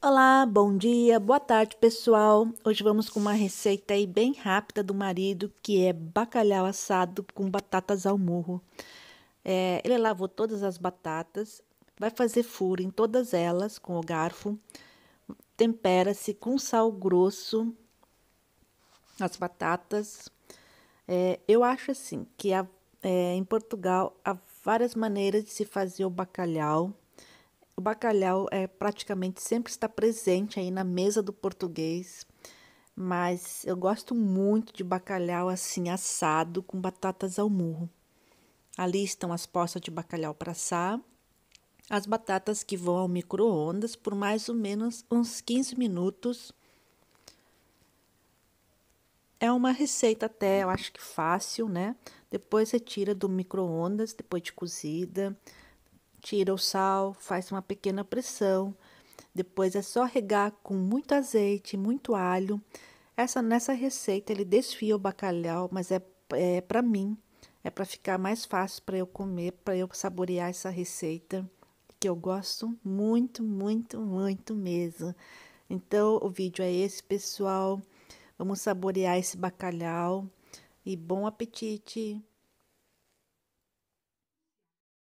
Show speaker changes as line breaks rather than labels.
Olá, bom dia, boa tarde pessoal. Hoje vamos com uma receita aí bem rápida do marido que é bacalhau assado com batatas ao murro. É, ele lavou todas as batatas, vai fazer furo em todas elas com o garfo, tempera-se com sal grosso as batatas. É, eu acho assim que a, é, em Portugal há várias maneiras de se fazer o bacalhau. O bacalhau é praticamente sempre está presente aí na mesa do português, mas eu gosto muito de bacalhau assim assado com batatas ao murro. Ali estão as poças de bacalhau para assar, as batatas que vão ao micro-ondas por mais ou menos uns 15 minutos. É uma receita até, eu acho que fácil, né? Depois você tira do micro-ondas, depois de cozida. Tira o sal, faz uma pequena pressão. Depois é só regar com muito azeite, muito alho. Essa nessa receita ele desfia o bacalhau, mas é, é para mim é para ficar mais fácil para eu comer, para eu saborear essa receita que eu gosto muito, muito, muito mesmo. Então, o vídeo é esse, pessoal. Vamos saborear esse bacalhau e bom apetite!